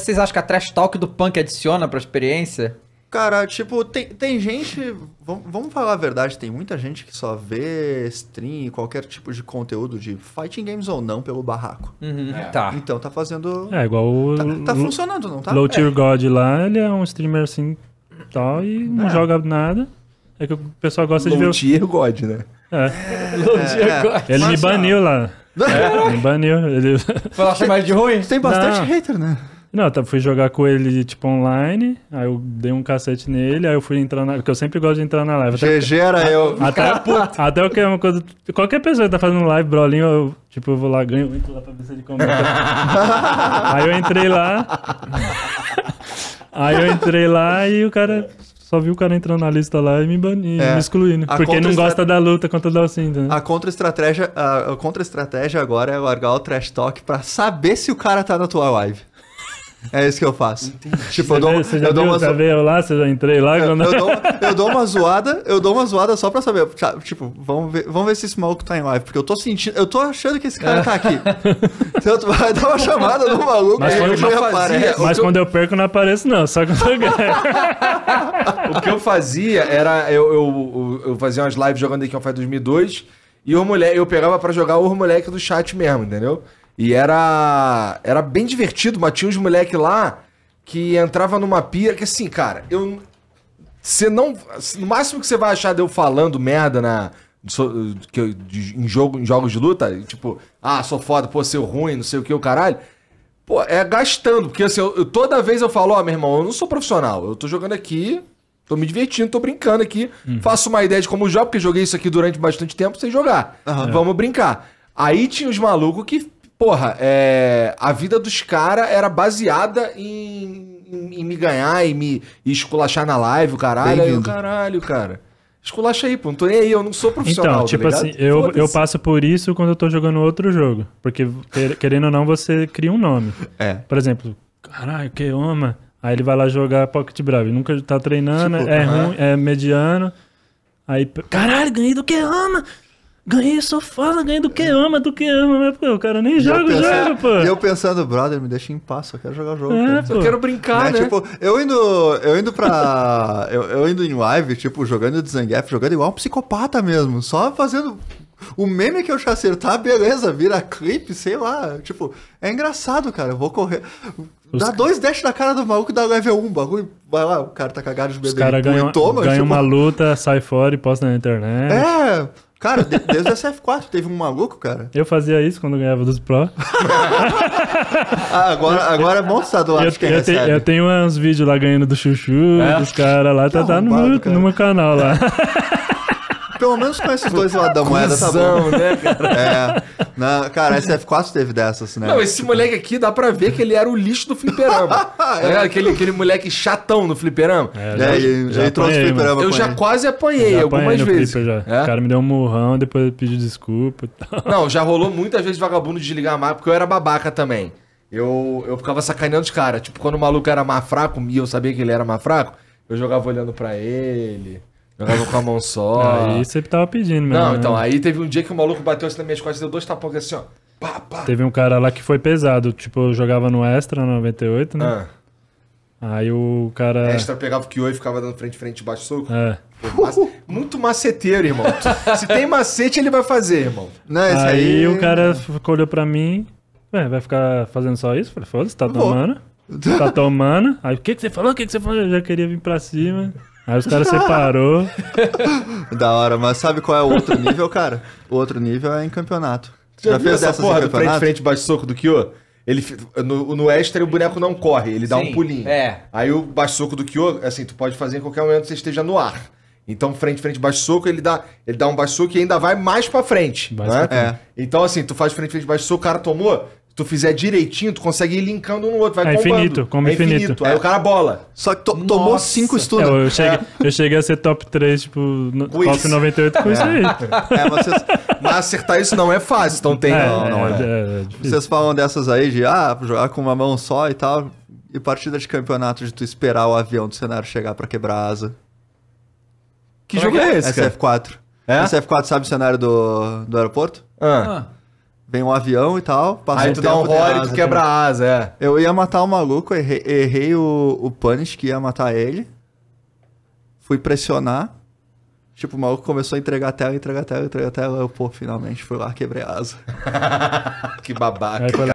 Vocês acham que a trash talk do punk adiciona pra experiência? Cara, tipo, tem, tem gente. Vamos, vamos falar a verdade, tem muita gente que só vê stream, qualquer tipo de conteúdo de fighting games ou não pelo barraco. Uhum. É. Tá. Então tá fazendo. É igual o. Tá, tá funcionando, não tá? Low Tier é. God lá, ele é um streamer assim tal e não é. joga nada. É que o pessoal gosta Low de ver. Low Tier God, né? É. Low Tier God. Ele Mas, me baniu ah. lá. É. Me baniu. Ele... Foi lá de ruim? Tem bastante não. hater, né? Não, eu fui jogar com ele, tipo, online, aí eu dei um cacete nele, aí eu fui entrar na... Porque eu sempre gosto de entrar na live. GG era eu. Até, até que é uma coisa... Qualquer pessoa que tá fazendo live, brolinho, eu, tipo, eu vou lá, ganho, muito lá pra ver se ele comenta. aí eu entrei lá... aí eu entrei lá e o cara... Só vi o cara entrando na lista lá e me banindo, é, me excluindo. Porque não gosta da luta contra o Dalcinda. Né? A contra-estratégia a, a contra agora é largar o trash talk pra saber se o cara tá na tua live. É isso que eu faço. Entendi. Tipo, eu dou, você já eu dou uma zoada. Você lá, você já entrei lá. É, eu, quando... eu, dou, eu, dou, uma zoada, eu dou uma zoada só pra saber. Tipo, vamos ver, vamos ver se esse maluco tá em live. Porque eu tô sentindo, eu tô achando que esse cara tá aqui. então, vai dar uma chamada no maluco mas quando eu, fazia, Mas quando eu perco, não apareço, não. Só quando eu ganho. o que eu fazia era. Eu, eu, eu fazia umas lives jogando The King Fight 2002. E o moleque, eu pegava pra jogar o moleque do chat mesmo, entendeu? E era era bem divertido, mas tinha uns moleque lá que entrava numa pira que assim, cara, eu você não, no máximo que você vai achar de eu falando merda na que eu, de, em, jogo, em jogos de luta, tipo, ah, sou foda, pô, seu ruim, não sei o que, o caralho. Pô, é gastando, porque assim, eu, eu, toda vez eu falo, ó, oh, meu irmão, eu não sou profissional, eu tô jogando aqui, tô me divertindo, tô brincando aqui, uhum. faço uma ideia de como jogar, porque joguei isso aqui durante bastante tempo sem jogar. Uhum. Vamos brincar. Aí tinha os malucos que porra, é, a vida dos caras era baseada em, em, em, me ganhar e me e esculachar na live, o caralho. Aí, o caralho, cara. Esculacha aí, pô. Não tô nem aí, eu não sou então, profissional. Então, tipo tá assim, eu, eu passo por isso quando eu tô jogando outro jogo. Porque, querendo ou não, você cria um nome. É. Por exemplo, caralho, que oma. Aí ele vai lá jogar Pocket Brave. Nunca tá treinando, tipo, é uh -huh. ruim, é mediano. Aí, caralho, ganhei do que ama. Ganhei só fala, ganhei do que ama, do que ama, né? Pô, o cara nem joga o jogo, pô. E eu pensando, brother, me deixa em paz, só quero jogar o jogo. É, Eu quero brincar, né? né? Tipo, eu indo, eu indo pra. eu, eu, indo em live, tipo, jogando de Zangief, jogando igual um psicopata mesmo, só fazendo. O meme que eu já tá beleza, vira clipe, sei lá. Tipo, é engraçado, cara. Eu vou correr. Os dá dois dash na cara do maluco e dá level 1, bagulho. Vai lá, o cara tá cagado de bebê. Os caras ganham, ganha tipo... uma luta, sai fora e posta na internet. É, Cara, desde o SF4 teve um maluco, cara. Eu fazia isso quando ganhava dos Pro. Ah, agora, agora é bom estar do lado eu, de quem eu Te, eu tenho uns vídeos lá ganhando do Chuchu, é? dos caras lá, tá, que tá, tá no, no meu canal lá. pelo menos com esses dois lados da moeda, tá bom. né, cara? É. Na, cara, SF4 teve dessas, né? Não, esse tipo... moleque aqui dá pra ver que ele era o lixo do fliperama. é. Aquele, aquele moleque chatão no fliperama. É, já, é, já, já entrou no fliperama. Eu já quase apanhei, já apanhei algumas vezes. É? O cara me deu um murrão, depois pediu desculpa. Tal. Não, já rolou muitas vezes vagabundo desligar a máquina, porque eu era babaca também. Eu, eu ficava sacaneando os caras. Tipo, quando o maluco era mais fraco, eu sabia que ele era mais fraco, eu jogava olhando para ele. Jogava com a mão só. Aí você tava pedindo, mesmo. Não, né? então, aí teve um dia que o maluco bateu assim nas minhas costas, deu dois tapões assim, ó. Pá, pá. Teve um cara lá que foi pesado. Tipo, eu jogava no Extra, 98, né? Ah. Aí o cara. Extra pegava o Kyo e ficava dando frente, frente, baixo soco. É. Muito maceteiro, irmão. Se tem macete, ele vai fazer, irmão. Não, né, aí, aí, o cara olhou pra mim. Ué, vai ficar fazendo só isso? Falei, foda-se, tá tomando. Tá tomando. Aí o que, que você falou? O que, que você falou? Eu já queria vir pra cima. Aí os caras separou. da hora, mas sabe qual é o outro nível, cara? O outro nível é em campeonato. Já, já fez essa porra do frente, frente, baixo soco do Kyo? Ele, no, no extra o boneco não corre, ele dá Sim, um pulinho. É. Aí o baixo soco do Kyo, assim, tu pode fazer em qualquer momento que você esteja no ar. Então, frente, frente, baixo soco, ele dá, ele dá um baixo soco e ainda vai mais pra frente. Né? É. Então, assim, tu faz frente, frente, baixo soco, o cara tomou, tu fizer direitinho, tu consegue ir linkando um no outro. Vai é bombando. infinito, como é infinito. infinito. É. Aí o cara bola. Só que to Nossa. tomou cinco estudos. É, eu, cheguei, é. eu cheguei a ser top 3, tipo, no, top 98 com é. isso aí. É, vocês, mas acertar isso não é fácil, então tem... não, não é. vocês falam dessas aí de, ah, jogar com uma mão só e tal, e partida de campeonato de tu esperar o avião do cenário chegar pra quebrar a asa. Que como jogo é esse, SF4. É? SF4 sabe o cenário do, do aeroporto? Ah. ah vem um avião e tal. Passa aí um tu dá um rolê e tu quebra assim. a asa, é. Eu ia matar o maluco, errei, errei o, o punish que ia matar ele. Fui pressionar. Tipo, o maluco começou a entregar a tela, entregar a tela, entregar a tela. Eu, pô, finalmente fui lá, quebrei a asa. que babaca. cara.